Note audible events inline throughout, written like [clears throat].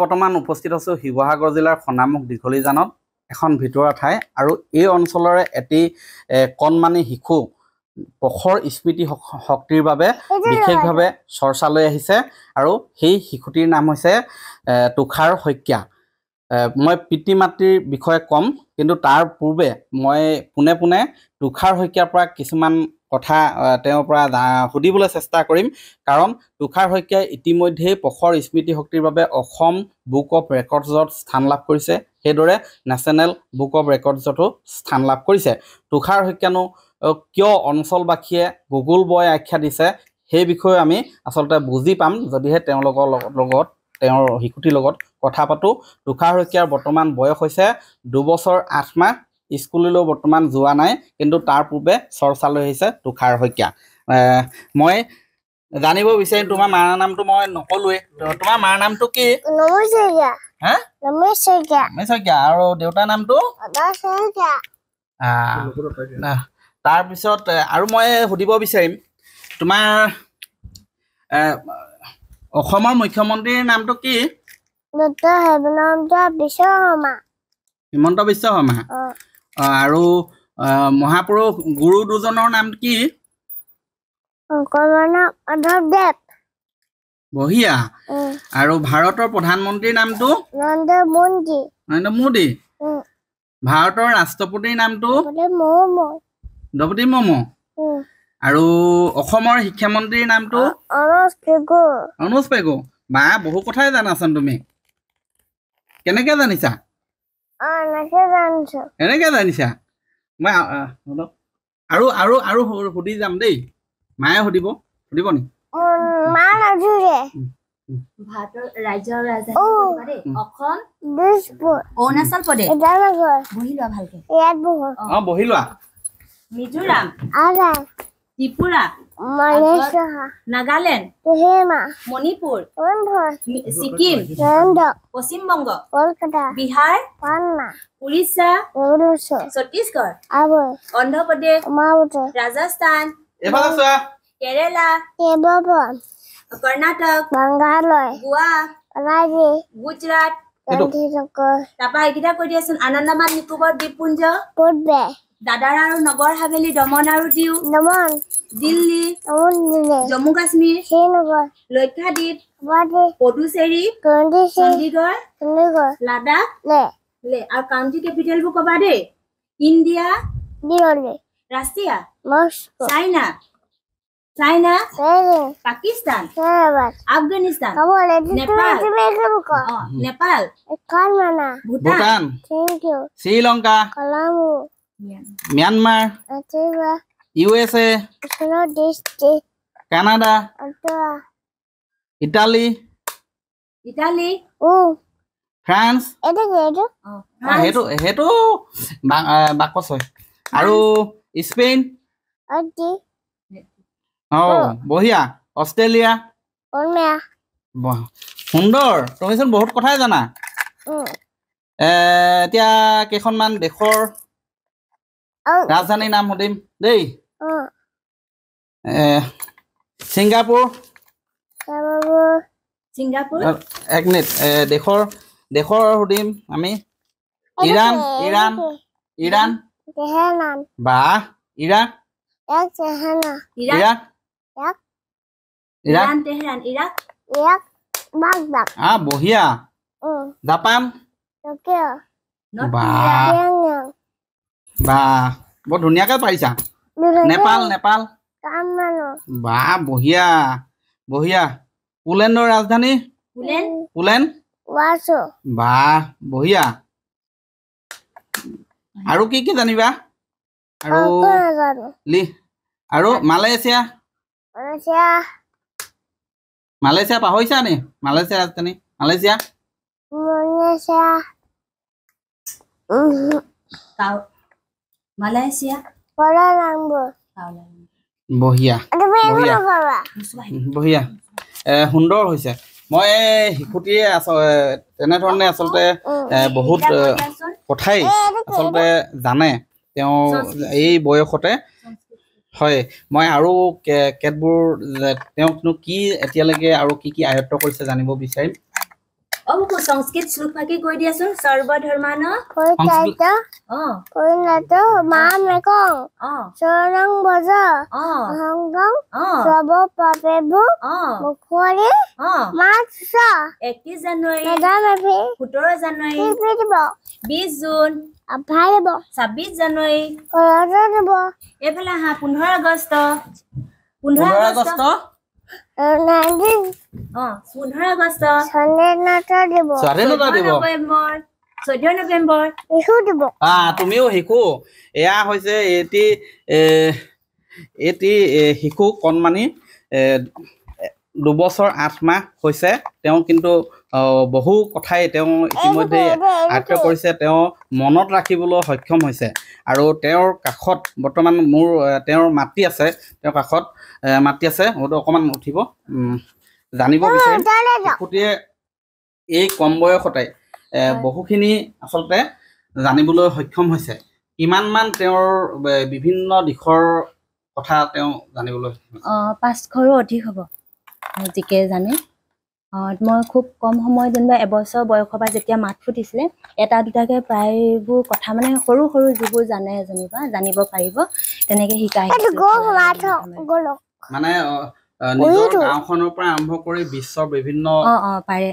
বৰ্তমান উপস্থিত আছোঁ শিৱসাগৰ জিলাৰ সোণামুখ দীঘলীজানত এখন ভিতৰুৱা ঠাই আৰু এই অঞ্চলৰে এটি কণমানি শিশু প্ৰখৰ স্মৃতি শক্তিৰ বাবে বিশেষভাৱে চৰ্চালৈ আহিছে আৰু সেই শিশুটিৰ নাম হৈছে তুষাৰ শইকীয়া মই পিতৃ মাতৃৰ বিষয়ে ক'ম কিন্তু তাৰ পূৰ্বে মই পোনে পোনে তুষাৰ শইকীয়াৰ পৰা কিছুমান কথা তেওঁৰ পৰা সুধিবলৈ চেষ্টা কৰিম কাৰণ তুষাৰ শইকীয়াই ইতিমধ্যেই পখৰ স্মৃতি শক্তিৰ বাবে অসম বুক অফ ৰেকৰ্ডছত স্থান লাভ কৰিছে সেইদৰে নেশ্যনেল বুক অফ ৰেকৰ্ডছতো স্থান লাভ কৰিছে তুষাৰ শইকীয়ানো কিয় অঞ্চলবাসীয়ে গুগল বয় আখ্যা দিছে সেই বিষয়ে আমি আচলতে বুজি পাম যদিহে তেওঁলোকৰ লগত তেওঁৰ শিশুটিৰ লগত কথা পাতোঁ তুষাৰ শইকীয়াৰ বৰ্তমান বয়স হৈছে দুবছৰ আঠ মাহ স্কুললৈ বৰ্তমান যোৱা নাই কিন্তু তাৰ পূৰ্বে চৰ্চালৈ আহিছে তুষাৰ শইকীয়া মই জানিব বিচাৰিম তোমাৰ মাৰ নামটো মই নকলোৱেই তোমাৰ মাৰ নামটো কি তাৰপিছত আৰু মই সুধিব বিচাৰিম তোমাৰ অসমৰ মুখ্যমন্ত্ৰীৰ নামটো কি হিমন্ত বিশ্ব শৰ্মা আৰু মহাপুৰুষ গুৰু দুজনৰ নাম কি বঢ়িয়া আৰু ভাৰতৰ প্ৰধানমন্ত্ৰীৰ নামটো নৰেন্দ্ৰ মোদী ভাৰতৰ ৰাষ্ট্ৰপতিৰ নামটো দ্ৰৌপদী মমো আৰু অসমৰ শিক্ষামন্ত্ৰীৰ নামটো অনুজ পেগু বা বহু কথাই জানাচোন তুমি কেনেকে জানিছা এনেকে জানিছা মই আৰু আৰু আৰু সুধি যাম দেই মায়ে সুধিব সুধিব নি অৰুণাচল প্ৰদেশ বহি লোৱা ভালকে অ বহি লোৱা মিজোৰাম ত্ৰিপুৰা নাগালেণ্ড মণিপুৰ ছিকিম পশ্চিমবংগ কলকাতা বিহাৰ উৰিষ্যা ছত্তিশগড় অন্ধ্ৰ প্ৰদেশ ৰাজস্থান কেৰেলা কৰ্ণাটক বাংগালয় গোৱা গুজৰাট তাৰপৰা এইকেইটা কৈ দিয়াচোন আনন্দমান নিকোবৰ দ্বীপপুঞ্জ দাদাৰ আৰু নগৰ হাভেলি দমন আৰু দিউ দমন দিল্লী জম্মু কাশ্মীৰ লক্ষাদ্বীপ পদুচেরি চণ্ডীগড় লাডাখ লে কেপিটেলবোৰ ক'বা দেই India Russia China China Pakistan Afghanistan Nepal Bhutan Sri Lanka Sri Lanka Myanmar USA Canada Italy Italy France বাকস আর স্পেন বহিয়া অস্ট্রেলিয়া সুন্দর তুমিছ বহুত কথাই জানা এতিয়া কেখনমান দেশৰ রাজধানীর নাম হটিম দেই ছিংগাপুৰ ছিংগাপুৰ এক মিনিট দেশৰ দেশৰ সুধিম আমি ইৰাণ ইৰাণ ইৰাণ বা ইৰাক ইৰাক ইৰাক বঢ়িয়া জাপান বা বা বৰ ধুনীয়াকে পাৰিছা নেপাল নেপাল বা বঢ়িয়া বঢ়িয়া পুলেণ্ডৰ ৰাজধানী পুলেণ্ড বা বঢ়িয়া আৰু কি কি জানিবা আৰু আৰু মালেছিয়া মালেছিয়া পাহৰিছা নি মালয়েছিয়া ৰাজধানী মালয়েছিয়া মালয়েছিয়া কোৱালা লামপুৰ বঢ়িয়া বঢ়িয়া সুন্দৰ হৈছে মই শিশুটিয়ে তেনেধৰণে আচলতে বহুত কথাই আচলতে জানে তেওঁ এই বয়সতে হয় মই আৰু কেতবোৰ তেওঁকনো কি এতিয়ালৈকে আৰু কি কি আয়ত্ব কৰিছে জানিব বিচাৰিম অহ সংস্কৃত শ্লোক ভাগি কৈ দিয়াচোন সৰ্বধৰ্মান ছাব্বিছ জানুৱাৰী এইফালে পোন্ধৰ আগষ্ট পোন্ধৰ আগষ্ট তুমিও শিশু এয়া হৈছে এটি এটি শিশু কণমানি দুবছৰ আঠ মাহ হৈছে তেওঁ কিন্তু বহু কথাই তেওঁ ইতিমধ্যে আয়ত্ব কৰিছে তেওঁ মনত ৰাখিবলৈ সক্ষম হৈছে আৰু তেওঁৰ কাষত বৰ্তমান মোৰ তেওঁৰ মাতৃ আছে তেওঁৰ কাষত মাতৃ আছে হয়তো অকণমান উঠিব জানিব বিচাৰিছে এই কম বয়সতে বহুখিনি আচলতে জানিবলৈ সক্ষম হৈছে কিমানমান তেওঁৰ বিভিন্ন দিশৰ কথা তেওঁ জানিবলৈ পাঁচশৰো অধিক হ'ব জানে মই খুব কম সময় যেনিবা এবছৰ বয়সৰ পৰা যেতিয়া মাত ফুটিছিলে এটা দুটাকে প্ৰায়বোৰ কথা মানে সৰু সৰু যিবোৰ জানে যেনিবা জানিব পাৰিব তেনেকে শিকাই পৰা আৰম্ভ কৰি বিশ্বৰ বিভিন্ন অঁ অঁ পাৰে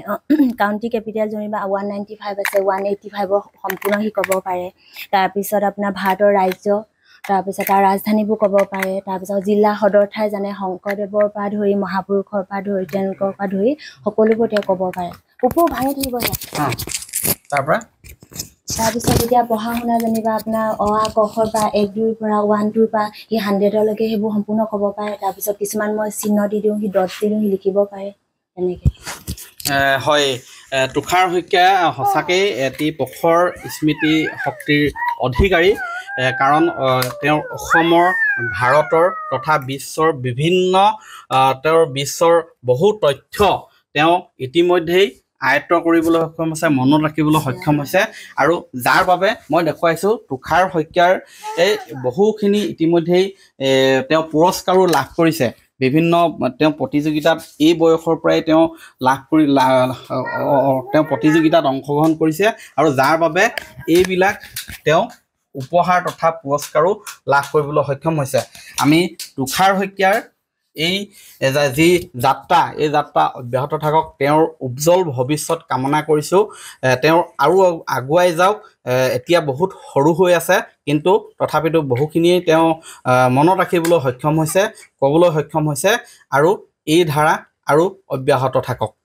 কাউণ্টি কেপিটেল [clears throat] যেনিবা ওৱান নাইণ্টি ফাইভ আছে ওৱান এইটি ফাইভৰ সম্পূৰ্ণ শিকাব পাৰে তাৰপিছত আপোনাৰ ভাৰতৰ ৰাজ্য তাৰপিছত তাৰ ৰাজধানীবোৰ ক'ব পাৰে তাৰপিছত জিলা সদৰ ঠাই জানে শংকৰদেৱৰ পৰা ধৰি মহাপুৰুষৰ পৰা ধৰি তেওঁলোকৰ পৰা ধৰি সকলোবোৰ তেওঁ ক'ব পাৰে ওপৰ ভাঙি থাকিব তাৰপিছত এতিয়া পঢ়া শুনা যেনিবা আপোনাৰ অ আ কষৰ পৰা এক দুইৰ পৰা ওৱান টুৰ পৰা সি হাণ্ড্ৰেডলৈকে সেইবোৰ সম্পূৰ্ণ ক'ব পাৰে তাৰপিছত কিছুমান মই চিহ্ন দি দিওঁ সি দছ দি দিওঁ সি লিখিব পাৰে তেনেকৈ হয় তুষাৰ শইকীয়া সঁচাকেই এটি প্ৰখৰ স্মৃতি শক্তিৰ অধিকাৰী কাৰণ তেওঁ অসমৰ ভাৰতৰ তথা বিশ্বৰ বিভিন্ন তেওঁৰ বিশ্বৰ বহু তথ্য তেওঁ ইতিমধ্যেই আয়ত্ব কৰিবলৈ সক্ষম হৈছে মনত ৰাখিবলৈ সক্ষম হৈছে আৰু যাৰ বাবে মই দেখুৱাইছোঁ তুষাৰ শইকীয়াৰ এই বহুখিনি ইতিমধ্যেই তেওঁ পুৰস্কাৰো লাভ কৰিছে বিভিন্ন তেওঁ প্ৰতিযোগিতাত এই বয়সৰ পৰাই তেওঁ লাভ কৰি তেওঁ প্ৰতিযোগিতাত অংশগ্ৰহণ কৰিছে আৰু যাৰ বাবে এইবিলাক তেওঁ উপহাৰ তথা পুৰস্কাৰো লাভ কৰিবলৈ সক্ষম হৈছে আমি তুষাৰ শইকীয়াৰ এই যি যাত্ৰা এই যাত্ৰা অব্যাহত থাকক তেওঁৰ উজ্জ্বল ভৱিষ্যত কামনা কৰিছোঁ তেওঁ আৰু আগুৱাই যাওক এতিয়া বহুত সৰু হৈ আছে কিন্তু তথাপিতো বহুখিনিয়েই তেওঁ মনত ৰাখিবলৈ সক্ষম হৈছে ক'বলৈ সক্ষম হৈছে আৰু এই ধাৰা আৰু অব্যাহত থাকক